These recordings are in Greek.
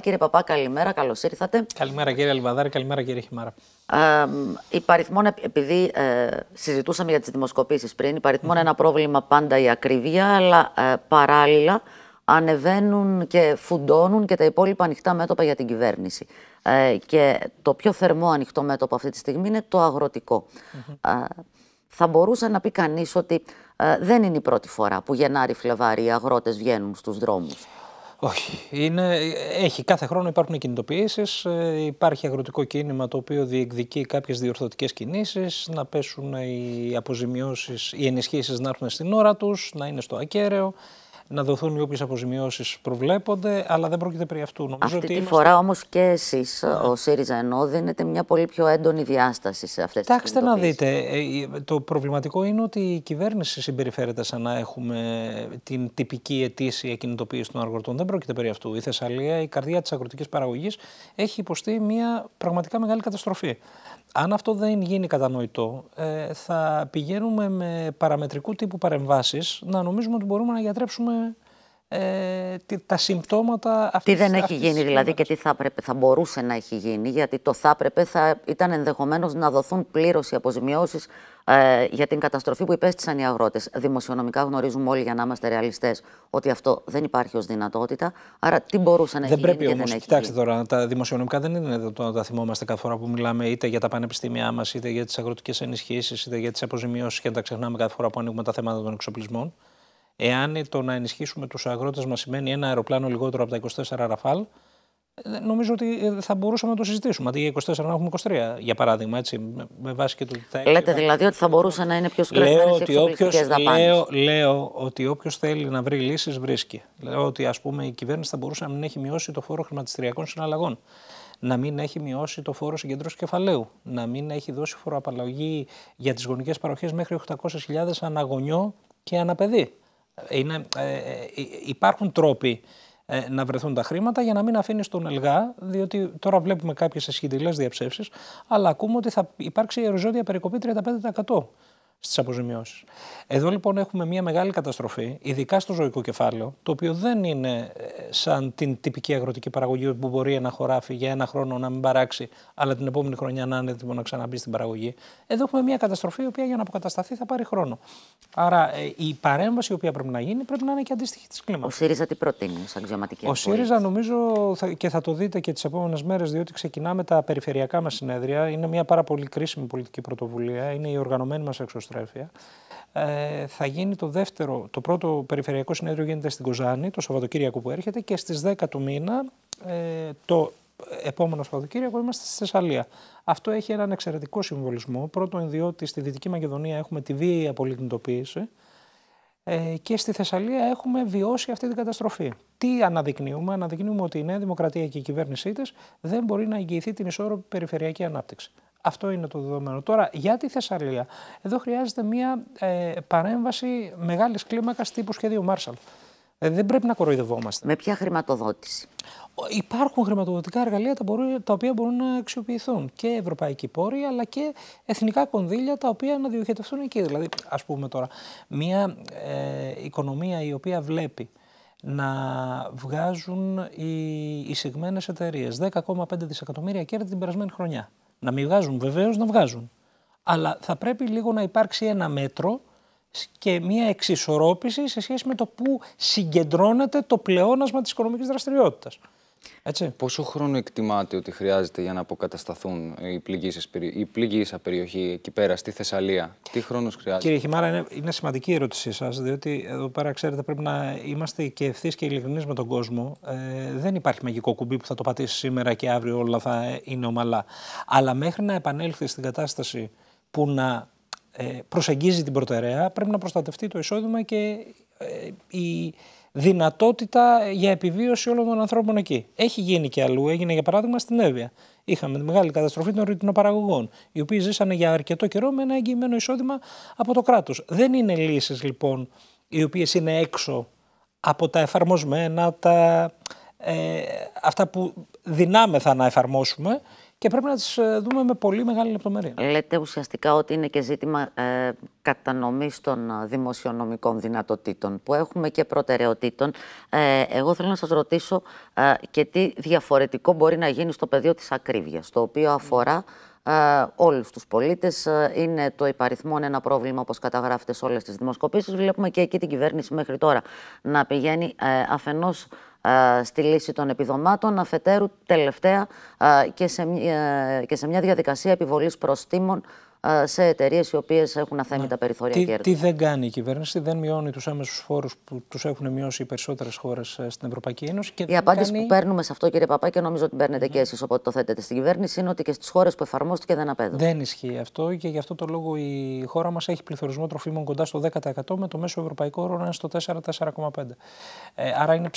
Κύριε Παπά, καλημέρα, καλώς ήρθατε. Καλημέρα κύριε Αλβαδάρη, καλημέρα κύριε Χιμάρα. Ε, υπαριθμόν, επειδή ε, συζητούσαμε για τις δημοσκοπήσεις πριν, υπαριθμόν mm. ένα πρόβλημα πάντα η ακρίβεια, αλλά ε, παράλληλα ανεβαίνουν και φουντώνουν και τα υπόλοιπα ανοιχτά μέτωπα για την κυβέρνηση. Ε, και το πιο θερμό ανοιχτό μέτωπο αυτή τη στιγμή είναι το αγροτικο θα μπορούσε να πει κανείς ότι ε, δεν είναι η πρώτη φορά που Γενάρη-Φλεβάρη οι αγρότες βγαίνουν στους δρόμους. Όχι. Είναι, έχει, κάθε χρόνο υπάρχουν κινητοποιήσεις. Ε, υπάρχει αγροτικό κίνημα το οποίο διεκδικεί κάποιες διορθωτικές κινήσεις. Να πέσουν οι αποζημιώσεις, οι ενισχύσεις να έρθουν στην ώρα τους, να είναι στο ακέραιο να δοθούν οι όποιες αποζημιώσεις προβλέπονται, αλλά δεν πρόκειται περί αυτού. Νομίζω Αυτή τη φορά όμως και εσείς, yeah. Ναι. ο ΣΥΡΙΖΑ ενώ, δίνετε μια πολύ πιο έντονη διάσταση σε αυτές τις Κοιτάξτε να δείτε. Ε, ε, το προβληματικό είναι ότι η κυβέρνηση συμπεριφέρεται σαν να έχουμε την τυπική αιτήσια κινητοποίηση των αγροτών. Δεν πρόκειται περί αυτού. Η Θεσσαλία, η καρδιά της αγροτικής παραγωγής, έχει υποστεί μια πραγματικά μεγάλη καταστροφή. Αν αυτό δεν γίνει κατανοητό, ε, θα πηγαίνουμε με παραμετρικού τύπου παρεμβάσεις να νομίζουμε ότι μπορούμε να γιατρέψουμε ε, τα συμπτώματα αυτής Τι δεν έχει γίνει δηλαδή και τι θα, πρέπει, θα μπορούσε να έχει γίνει, γιατί το θα έπρεπε θα ήταν ενδεχομένως να δοθούν πλήρως οι αποζημιώσεις ε, για την καταστροφή που υπέστησαν οι αγρότες. Δημοσιονομικά γνωρίζουμε όλοι, για να είμαστε ρεαλιστές, ότι αυτό δεν υπάρχει ως δυνατότητα. Άρα, τι μπορούσε να δεν έχει πρέπει, γίνει. Όμως, και δεν κοιτάξτε τώρα, τα δημοσιονομικά δεν είναι το να τα θυμόμαστε κάθε φορά που μιλάμε είτε για τα πανεπιστήμια μας, είτε για τις αγροτικές ενισχύσεις, είτε για τις αποζημιώσεις και να τα ξεχνάμε κάθε φορά που ανοίγουμε τα θέματα των εξοπλισμών. Εάν το να ενισχύσουμε τους αγρότες μας σημαίνει ένα αεροπλάνο λιγότερο από τα 24 Ραφάλ, ε, νομίζω ότι ε, θα μπορούσαμε να το συζητήσουμε. Αντί για 24 να έχουμε 23, για παράδειγμα. Έτσι, με βάση και το θα... Λέτε δηλαδή ότι θα μπορούσε να είναι πιο συγκεκριμένε οι Λέω, λέω ότι όποιος θέλει να βρει λύσεις, βρίσκει. Λέω ότι ας πούμε, η κυβέρνηση θα μπορούσε να μην έχει μειώσει το φόρο χρηματιστηριακών συναλλαγών. Να μην έχει μειώσει το φόρο συγκέντρωσης κεφαλαίου. Να μην έχει δώσει φοροαπαλλαγή για τις γονικές παροχές μέχρι 800.000 αναγωνιό και αναπαιδεί. Είναι, ε, ε, υπάρχουν τρόποι ε, να βρεθούν τα χρήματα για να μην αφήνεις τον Ελγά, διότι τώρα βλέπουμε κάποιες ισχυρέ διαψεύσεις, αλλά ακούμε ότι θα υπάρξει η οριζόντια περικοπή 35% στις αποζημιώσεις. Εδώ λοιπόν έχουμε μια μεγάλη καταστροφή, ειδικά στο ζωικό κεφάλαιο, το οποίο δεν είναι ε, σαν την τυπική αγροτική παραγωγή που μπορεί ένα χωράφι για ένα χρόνο να μην παράξει, αλλά την επόμενη χρονιά να είναι έτοιμο να ξαναμπεί στην παραγωγή. Εδώ έχουμε μια καταστροφή η οποία για να αποκατασταθεί θα πάρει χρόνο. Άρα ε, η παρέμβαση η οποία πρέπει να γίνει πρέπει να είναι και αντίστοιχη της κλίμακας. Ο ΣΥΡΙΖΑ τι προτείνει σαν αξιωματική Ο ΣΥΡΙΖΑ νομίζω και θα το δείτε και τις επόμενες μέρες, διότι ξεκινάμε τα περιφερειακά μας συνέδρια. Είναι μια πάρα πολύ κρίσιμη πολιτική πρωτοβουλία. Είναι η οργανωμένη μας εξωστρέφεια ε, θα γίνει το δεύτερο, το πρώτο περιφερειακό συνέδριο γίνεται στην Κοζάνη, το Σαββατοκύριακο που έρχεται και στις 10 του μήνα, ε, το επόμενο Σαββατοκύριακο είμαστε στη Θεσσαλία. Αυτό έχει έναν εξαιρετικό συμβολισμό. Πρώτον, διότι στη Δυτική Μακεδονία έχουμε τη βίαιη απολιγνητοποίηση ε, και στη Θεσσαλία έχουμε βιώσει αυτή την καταστροφή. Τι αναδεικνύουμε, αναδεικνύουμε ότι η Νέα Δημοκρατία και η κυβέρνησή της δεν μπορεί να εγγυηθεί την ισόρροπη περιφερειακή ανάπτυξη. Αυτό είναι το δεδομένο. Τώρα, για τη Θεσσαλία, εδώ χρειάζεται μια ε, παρέμβαση μεγάλης κλίμακας τύπου σχεδίου Μάρσαλ. Δηλαδή, δεν πρέπει να κοροϊδευόμαστε. Με ποια χρηματοδότηση. Υπάρχουν χρηματοδοτικά εργαλεία τα, οποία μπορούν να αξιοποιηθούν και ευρωπαϊκοί πόροι αλλά και εθνικά κονδύλια τα οποία να διοχετευτούν εκεί. Δηλαδή, ας πούμε τώρα, μια ε, οικονομία η οποία βλέπει να βγάζουν οι εισηγμένε εταιρείε 10,5 δισεκατομμύρια κέρδη την περασμένη χρονιά. Να μην βγάζουν, βεβαίως να βγάζουν. Αλλά θα πρέπει λίγο να υπάρξει ένα μέτρο και μια εξισορρόπηση σε σχέση με το που συγκεντρώνεται το πλεόνασμα της οικονομικής δραστηριότητας. Έτσι. Πόσο χρόνο εκτιμάτε ότι χρειάζεται για να αποκατασταθούν οι πληγήσεις, η πληγήσα περιοχή εκεί πέρα, στη Θεσσαλία, τι χρόνος χρειάζεται. Κύριε Χιμάρα, είναι, είναι σημαντική η ερώτησή σας, διότι εδώ πέρα ξέρετε πρέπει να είμαστε και ευθύς και ειλικρινείς με τον κόσμο. Ε, δεν υπάρχει μαγικό κουμπί που θα το πατήσει σήμερα και αύριο όλα θα είναι ομαλά. Αλλά μέχρι να επανέλθει στην κατάσταση που να ε, προσεγγίζει την προτεραία, πρέπει να προστατευτεί το εισόδημα και ε, η, δυνατότητα για επιβίωση όλων των ανθρώπων εκεί. Έχει γίνει και αλλού, έγινε για παράδειγμα στην Εύβοια. Είχαμε τη μεγάλη καταστροφή των ρητινοπαραγωγών, οι οποίοι ζήσανε για αρκετό καιρό με ένα εγγυημένο εισόδημα από το κράτος. Δεν είναι λύσεις λοιπόν οι οποίες είναι έξω από τα εφαρμοσμένα, τα, ε, αυτά που δυνάμεθα να εφαρμόσουμε και πρέπει να τις ε, δούμε με πολύ μεγάλη λεπτομέρεια. Λέτε ουσιαστικά ότι είναι και ζήτημα ε, κατανομής των ε, δημοσιονομικών δυνατοτήτων που έχουμε και προτεραιοτήτων. Ε, εγώ θέλω να σας ρωτήσω και τι διαφορετικό μπορεί να γίνει στο πεδίο της ακρίβειας, το οποίο αφορά ε, Όλους τους πολίτες. Ε, είναι το υπαριθμόν ένα πρόβλημα όπως καταγράφεται σε όλες τις δημοσκοπήσεις. Βλέπουμε και εκεί την κυβέρνηση μέχρι τώρα να πηγαίνει ε, αφενός στη λύση των επιδομάτων, αφετέρου τελευταία και σε μια διαδικασία επιβολής προστίμων σε εταιρείες οι οποίες έχουν αθέμητα περιθώρια τι, Τι δεν κάνει η κυβέρνηση, δεν μειώνει τους άμεσους φόρους που τους έχουν μειώσει οι περισσότερες χώρες ε, στην Ευρωπαϊκή Ένωση. Και η απάντηση κάνει... που παίρνουμε σε αυτό, κύριε Παπά, και νομίζω την παίρνετε και ναι. εσείς όποτε το θέτετε στην κυβέρνηση, είναι ότι και στις χώρες που εφαρμόστηκε δεν απέδωσε. Δεν ισχύει αυτό και γι' αυτό το λόγο η χώρα μας έχει πληθωρισμό τροφίμων κοντά στο 10% με το μέσο ευρωπαϊκό όρο να είναι στο 4-4,5. Ε, άρα είναι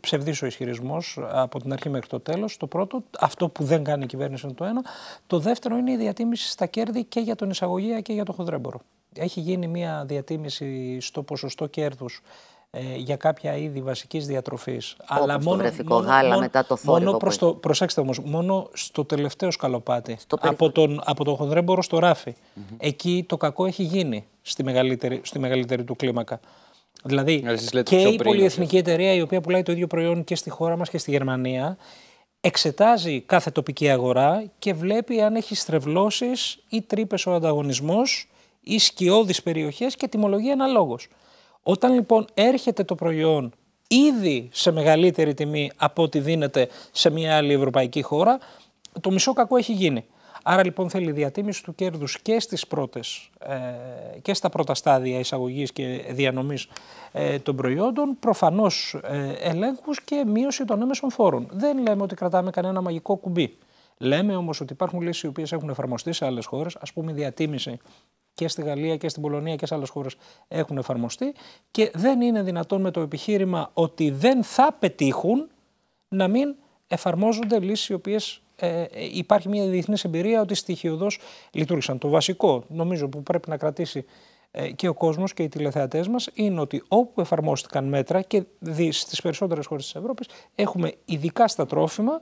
ψευδής ο ισχυρισμός από την αρχή μέχρι το τέλος. Το πρώτο, αυτό που δεν κάνει η κυβέρνηση είναι το ένα. Το δεύτερο είναι η διατίμηση στα κέρδη και και για τον εισαγωγέα και για τον χοντρέμπορο. Έχει γίνει μια διατίμηση στο ποσοστό κέρδους ε, για κάποια είδη βασικής διατροφής. Όπως Αλλά μόνο, το μόνο, γάλα μετά το θόρυβο. προς το, προσέξτε όμως, μόνο στο τελευταίο σκαλοπάτι, από, τον, από τον χονδρέμπορο στο ράφι. Εκεί το κακό έχει γίνει στη μεγαλύτερη, στη μεγαλύτερη του κλίμακα. Δηλαδή και η πολυεθνική εταιρεία η οποία πουλάει το ίδιο προϊόν και στη χώρα μας και στη Γερμανία εξετάζει κάθε τοπική αγορά και βλέπει αν έχει στρεβλώσεις ή τρύπες ο ανταγωνισμός ή σκιώδεις περιοχές και τιμολογία αναλόγως. Όταν λοιπόν έρχεται το προϊόν ήδη σε μεγαλύτερη τιμή από ό,τι δίνεται σε μια άλλη ευρωπαϊκή χώρα, το μισό κακό έχει γίνει. Άρα λοιπόν θέλει διατίμηση του κέρδους και, στις πρώτες, ε, και στα πρώτα στάδια εισαγωγής και διανομής ε, των προϊόντων, προφανώς ε, ελέγχους και μείωση των έμεσων φόρων. Δεν λέμε ότι κρατάμε κανένα μαγικό κουμπί. Λέμε όμως ότι υπάρχουν λύσεις οι οποίες έχουν εφαρμοστεί σε άλλες χώρες, ας πούμε διατίμηση και στη Γαλλία και στην Πολωνία και σε άλλες χώρες έχουν εφαρμοστεί και δεν είναι δυνατόν με το επιχείρημα ότι δεν θα πετύχουν να μην εφαρμόζονται λύσεις οι οποίες ε, ε, υπάρχει μια διεθνής εμπειρία ότι στοιχειοδός λειτουργήσαν. Το βασικό, νομίζω, που πρέπει να κρατήσει ε, και ο κόσμος και οι τηλεθεατές μας είναι ότι όπου εφαρμόστηκαν μέτρα και στις περισσότερες χώρες της Ευρώπης έχουμε ειδικά στα τρόφιμα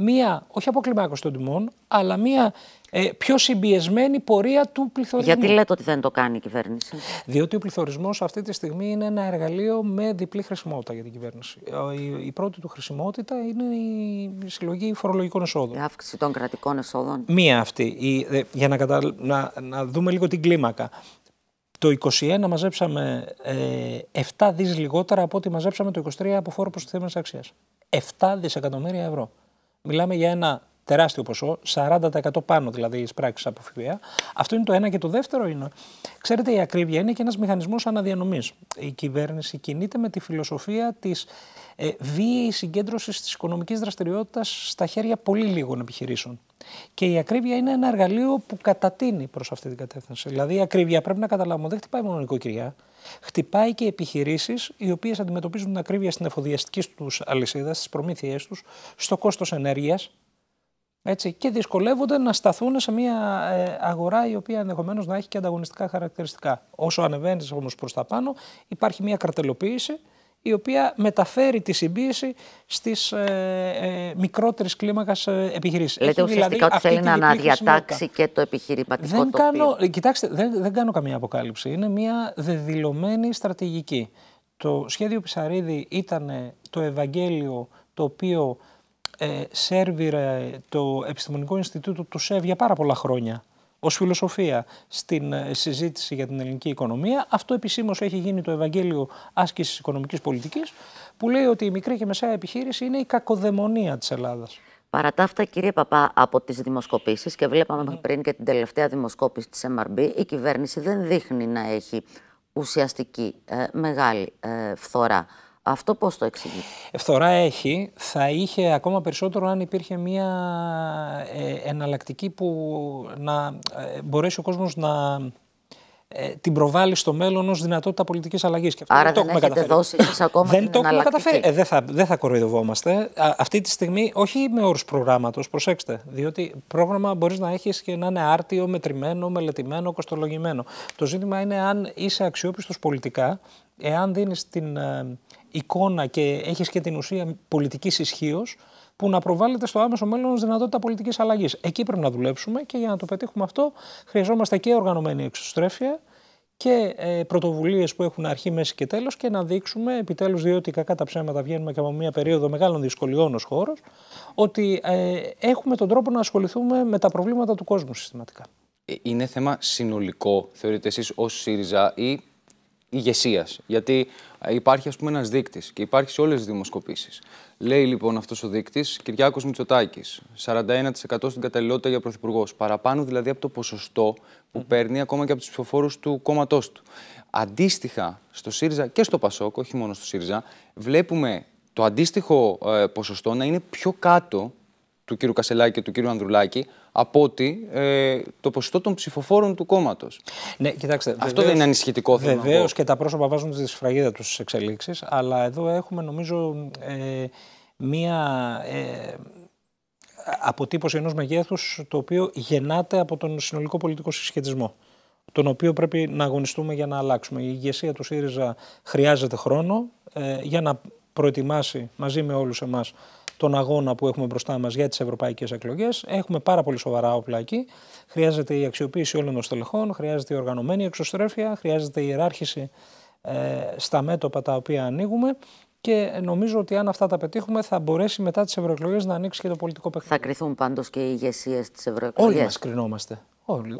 μία, όχι αποκλιμάκωση των τιμών, αλλά μία ε, πιο συμπιεσμένη πορεία του πληθωρισμού. Γιατί λέτε ότι δεν το κάνει η κυβέρνηση. Διότι ο πληθωρισμός αυτή τη στιγμή είναι ένα εργαλείο με διπλή χρησιμότητα για την κυβέρνηση. Ε, η, πρώτη του χρησιμότητα είναι η συλλογή φορολογικών εσόδων. Η αύξηση των κρατικών εσόδων. Μία αυτή. ε, για να, κατα... να, να δούμε λίγο την κλίμακα. Το 2021 μαζέψαμε ε, 7 δις λιγότερα από ό,τι μαζέψαμε το 2023 από φόρο προστιθέμενης αξίας. 7 δισεκατομμύρια ευρώ. Μιλάμε για ένα τεράστιο ποσό, 40% πάνω δηλαδή τη πράξη από ΦΠΑ. Αυτό είναι το ένα. Και το δεύτερο είναι, ξέρετε, η ακρίβεια είναι και ένας μηχανισμός αναδιανομής. Η κυβέρνηση κινείται με τη φιλοσοφία της ε, βίαιης συγκέντρωσης της οικονομικής δραστηριότητας στα χέρια πολύ λίγων επιχειρήσεων. Και η ακρίβεια είναι ένα εργαλείο που κατατείνει προς αυτή την κατεύθυνση. Δηλαδή, η ακρίβεια πρέπει να καταλάβουμε δεν χτυπάει μόνο νοικοκυριά. Χτυπάει και επιχειρήσεις οι οποίες αντιμετωπίζουν την ακρίβεια στην εφοδιαστική τους αλυσίδα, στις προμήθειές τους, στο κόστος ενέργειας, έτσι, και δυσκολεύονται να σταθούν σε μια ε, αγορά η οποία ενδεχομένως να έχει και ανταγωνιστικά χαρακτηριστικά. Όσο ανεβαίνεις όμω προ τα πάνω, υπάρχει μια κρατελοποίηση η οποία μεταφέρει τη συμπίεση στις ε, ε, μικρότερες κλίμακα ε, επιχειρήσεις. Λέτε δηλαδή ουσιαστικά δηλαδή, ότι θέλει να αναδιατάξει και το επιχειρηματικό δεν τοπίο. Κάνω, ε, κοιτάξτε, δεν, δεν κάνω καμία αποκάλυψη. Είναι μια δεδηλωμένη στρατηγική. Το σχέδιο Πισαρίδη ήταν το Ευαγγέλιο το οποίο ε, σέρβιρε το Επιστημονικό Ινστιτούτο του ΣΕΒ για πάρα πολλά χρόνια ως φιλοσοφία στην ε, συζήτηση για την ελληνική οικονομία. Αυτό επισήμως έχει γίνει το Ευαγγέλιο Άσκησης Οικονομικής Πολιτικής, που λέει ότι η μικρή και μεσαία επιχείρηση είναι η κακοδαιμονία της Ελλάδας. Παρά τα αυτά, κύριε Παπά, από τις δημοσκοπήσεις και βλέπαμε mm. πριν και την τελευταία δημοσκόπηση της MRB, η κυβέρνηση δεν δείχνει να έχει ουσιαστική ε, μεγάλη ε, φθορά. Αυτό πώς το εξηγεί. Φθορά έχει. Θα είχε ακόμα περισσότερο αν υπήρχε μια ε, εναλλακτική που να ε, μπορέσει ο κόσμος να ε, την προβάλλει στο μέλλον ως δυνατότητα πολιτικής αλλαγής. Και αυτό Άρα δεν, το έχουμε έχετε καταφέρει. δώσει ακόμα Δεν το έχουμε καταφέρει. Ε, δεν, θα, δεν θα κοροϊδευόμαστε. αυτή τη στιγμή, όχι με όρους προγράμματος, προσέξτε. Διότι πρόγραμμα μπορείς να έχεις και να είναι άρτιο, μετρημένο, μελετημένο, κοστολογημένο. Το ζήτημα είναι αν είσαι αξιόπιστος πολιτικά εάν δίνεις την ε, εικόνα και έχεις και την ουσία πολιτικής ισχύως που να προβάλλεται στο άμεσο μέλλον ως δυνατότητα πολιτικής αλλαγής. Εκεί πρέπει να δουλέψουμε και για να το πετύχουμε αυτό χρειαζόμαστε και οργανωμένη εξωστρέφεια και ε, πρωτοβουλίες πρωτοβουλίε που έχουν αρχή, μέση και τέλος και να δείξουμε επιτέλους, διότι κακά τα ψέματα βγαίνουμε και από μια περίοδο μεγάλων δυσκολιών ως χώρος, ότι ε, έχουμε τον τρόπο να ασχοληθούμε με τα προβλήματα του κόσμου συστηματικά. Είναι θέμα συνολικό, θεωρείτε εσείς, ως ΣΥΡΙΖΑ ή ηγεσίας. Γιατί ε, υπάρχει ας πούμε, ένας δείκτης και υπάρχει σε όλες τις δημοσκοπήσεις. Λέει λοιπόν αυτός ο δείκτης Κυριάκος Μητσοτάκης, 41% στην καταλληλότητα για πρωθυπουργός. Παραπάνω δηλαδή από το ποσοστό που mm παίρνει ακόμα και από τους ψηφοφόρους του κόμματός του. Αντίστοιχα στο ΣΥΡΙΖΑ και στο ΠΑΣΟΚ, όχι μόνο στο ΣΥΡΙΖΑ, βλέπουμε το αντίστοιχο ε, ποσοστό να είναι πιο κάτω του κ. Κασελάκη και του κ. Ανδρουλάκη από ότι ε, το ποσοστό των ψηφοφόρων του κόμματος. Ναι, κοιτάξτε. Αυτό βεβαίως, δεν είναι ανησυχητικό θέμα. Βεβαίως και τα πρόσωπα βάζουν τη σφραγίδα τους στι εξελίξεις, αλλά εδώ έχουμε νομίζω ε, μία. Ε, αποτύπωση ενός μεγέθους το οποίο γεννάται από τον συνολικό πολιτικό συσχετισμό τον οποίο πρέπει να αγωνιστούμε για να αλλάξουμε. Η ηγεσία του ΣΥΡΙΖΑ χρειάζεται χρόνο ε, για να προετοιμάσει μαζί με όλους εμάς τον αγώνα που έχουμε μπροστά μας για τις ευρωπαϊκές εκλογές. Έχουμε πάρα πολύ σοβαρά όπλα εκεί. Χρειάζεται η αξιοποίηση όλων των στελεχών, χρειάζεται η οργανωμένη εξωστρέφεια, χρειάζεται η ιεράρχηση ε, στα μέτωπα τα οποία ανοίγουμε. Και νομίζω ότι αν αυτά τα πετύχουμε, θα μπορέσει μετά τις ευρωεκλογές να ανοίξει και το πολιτικό παιχνίδι. Θα κρυθούν πάντως και οι ηγεσίες της ευρωεκλογής. Όλοι μας κρινόμαστε.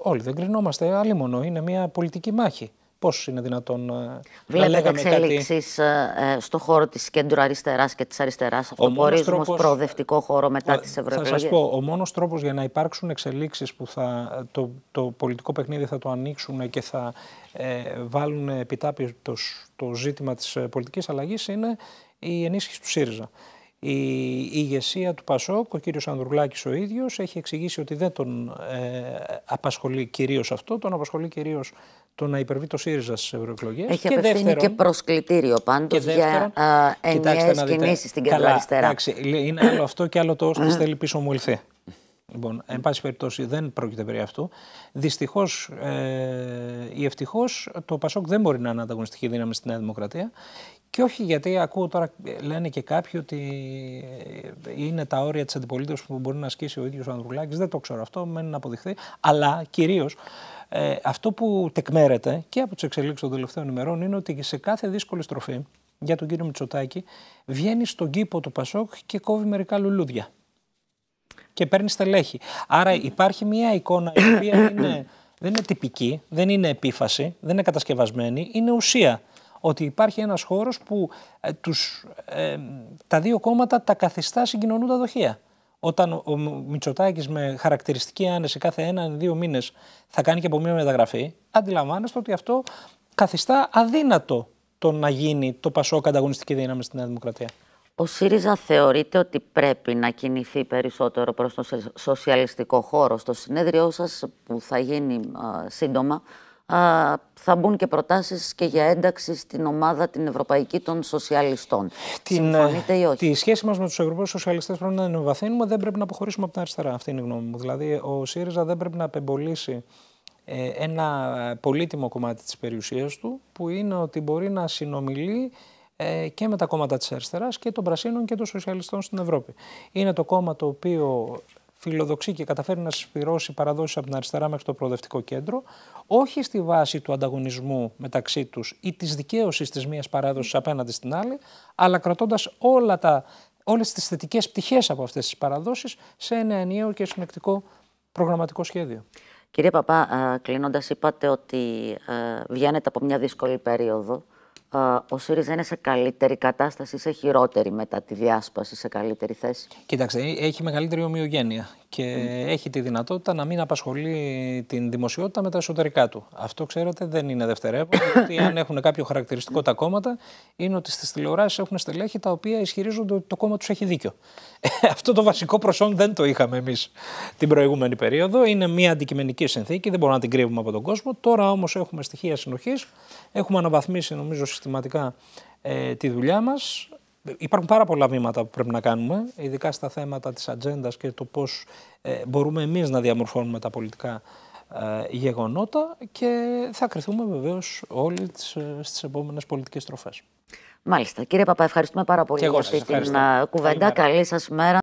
Όλοι, δεν κρινόμαστε. Αλλήμον είναι μια πολιτική μάχη. Πώς είναι δυνατόν ε, Βλέπετε να λέγαμε εξελίξει κάτι... Ε, ε, στον χώρο της κέντρου αριστεράς και της αριστεράς. Αυτό ορίζουμε τρόπος... προοδευτικό χώρο μετά τι ευρωεκλογέ. Θα σας πω, ο μόνος τρόπος για να υπάρξουν εξελίξεις που θα, το, το πολιτικό παιχνίδι θα το ανοίξουν και θα βάλουν επιτάπητος το, ζήτημα της πολιτικής αλλαγής είναι η ενίσχυση του ΣΥΡΙΖΑ. Η, ηγεσία του Πασόκ, ο κ. Ανδρουλάκης ο ίδιος, έχει εξηγήσει ότι δεν τον απασχολεί κυρίως αυτό, τον απασχολεί κυρίως το να υπερβεί το ΣΥΡΙΖΑ στις ευρωεκλογές. Έχει και απευθύνει και προσκλητήριο πάντως για ενιαίε κινήσεις στην κεντροαριστερά. Εντάξει. είναι άλλο αυτό και άλλο το όσο θέλει πίσω μου ηλθεί. Λοιπόν, εν πάση περιπτώσει δεν πρόκειται περί αυτού. Δυστυχώς ε, ή ευτυχώς το Πασόκ δεν μπορεί να είναι ανταγωνιστική δύναμη στη Νέα Δημοκρατία και όχι γιατί ακούω τώρα, ε, λένε και κάποιοι ότι ε, ε, είναι τα όρια της αντιπολίτευσης που μπορεί να ασκήσει ο ίδιος ο Ανδρουλάκης. Δεν το ξέρω αυτό, μένει να αποδειχθεί. Αλλά κυρίως αυτό που τεκμέρεται και από τις εξελίξεις των τελευταίων ημερών είναι ότι σε κάθε δύσκολη στροφή για τον κύριο Μητσοτάκη βγαίνει στον κήπο του Πασόκ και κόβει μερικά λουλούδια. Και παίρνει στελέχη. Άρα υπάρχει μια εικόνα η οποία είναι, δεν είναι τυπική, δεν είναι επίφαση, δεν είναι κατασκευασμένη, είναι ουσία ότι υπάρχει ένας χώρος που ε, τους, ε, τα δύο κόμματα τα καθιστά συγκοινωνούν τα δοχεία. Όταν ο Μητσοτάκης με χαρακτηριστική άνεση κάθε κάθε δύο μήνες θα κάνει και από μία μεταγραφή, αντιλαμβάνεστε ότι αυτό καθιστά αδύνατο το να γίνει το πασο ανταγωνιστική δύναμη στην Νέα Δημοκρατία. Ο ΣΥΡΙΖΑ θεωρείται ότι πρέπει να κινηθεί περισσότερο προς τον σοσιαλιστικό χώρο. Στο συνέδριό σας που θα γίνει α, σύντομα, θα μπουν και προτάσεις και για ένταξη στην ομάδα την Ευρωπαϊκή των Σοσιαλιστών. Την, ε, Συμφωνείτε ή όχι. Τη σχέση μας με τους Ευρωπαϊκούς Σοσιαλιστές πρέπει να την δεν πρέπει να αποχωρήσουμε από την αριστερά. Αυτή είναι η γνώμη μου. Δηλαδή ο ΣΥΡΙΖΑ δεν πρέπει να απεμπολίσει ε, ένα πολύτιμο κομμάτι της περιουσίας του που είναι ότι μπορεί να συνομιλεί ε, και με τα κόμματα της αριστεράς και των Πρασίνων και των Σοσιαλιστών στην Ευρώπη. Είναι το κόμμα το οποίο φιλοδοξεί και καταφέρει να συσπηρώσει παραδόσεις από την αριστερά μέχρι το προοδευτικό κέντρο, όχι στη βάση του ανταγωνισμού μεταξύ τους ή της δικαίωσης της μίας παράδοσης απέναντι στην άλλη, αλλά κρατώντας όλα τα. Όλες τις θετικές πτυχές από αυτές τις παραδόσεις σε ένα ενιαίο και συνεκτικό προγραμματικό σχέδιο. Κύριε Παπά, κλείνοντας είπατε ότι βγαίνετε από μια δύσκολη ενα ενιαιο και συνεκτικο προγραμματικο σχεδιο κυριε παπα κλείνοντα ειπατε οτι βγαινετε απο μια δυσκολη περιοδο ο ΣΥΡΙΖΑ είναι σε καλύτερη κατάσταση, σε χειρότερη μετά τη διάσπαση, σε καλύτερη θέση. Κοίταξε, ε, έχει μεγαλύτερη ομοιογένεια και έχει τη δυνατότητα να μην απασχολεί την δημοσιότητα με τα εσωτερικά του. Αυτό, ξέρετε, δεν είναι δευτερεύον, γιατί αν έχουν κάποιο χαρακτηριστικό τα κόμματα, είναι ότι στις τηλεοράσεις έχουν στελέχη τα οποία ισχυρίζονται ότι το κόμμα τους έχει δίκιο. Αυτό το βασικό προσόν δεν το είχαμε εμείς την προηγούμενη περίοδο. Είναι μια αντικειμενική συνθήκη, δεν μπορούμε να την κρύβουμε από τον κόσμο. Τώρα όμως έχουμε στοιχεία συνοχής, έχουμε αναβαθμίσει νομίζω συστηματικά ε, τη δουλειά μας Υπάρχουν πάρα πολλά βήματα που πρέπει να κάνουμε, ειδικά στα θέματα της ατζέντας και το πώς ε, μπορούμε εμείς να διαμορφώνουμε τα πολιτικά ε, γεγονότα και θα κρυθούμε βεβαίως όλοι τις, ε, στις επόμενες πολιτικές στροφές. Μάλιστα. Κύριε Παπά, ευχαριστούμε πάρα πολύ για αυτή την κουβέντα. Καλή σας μέρα.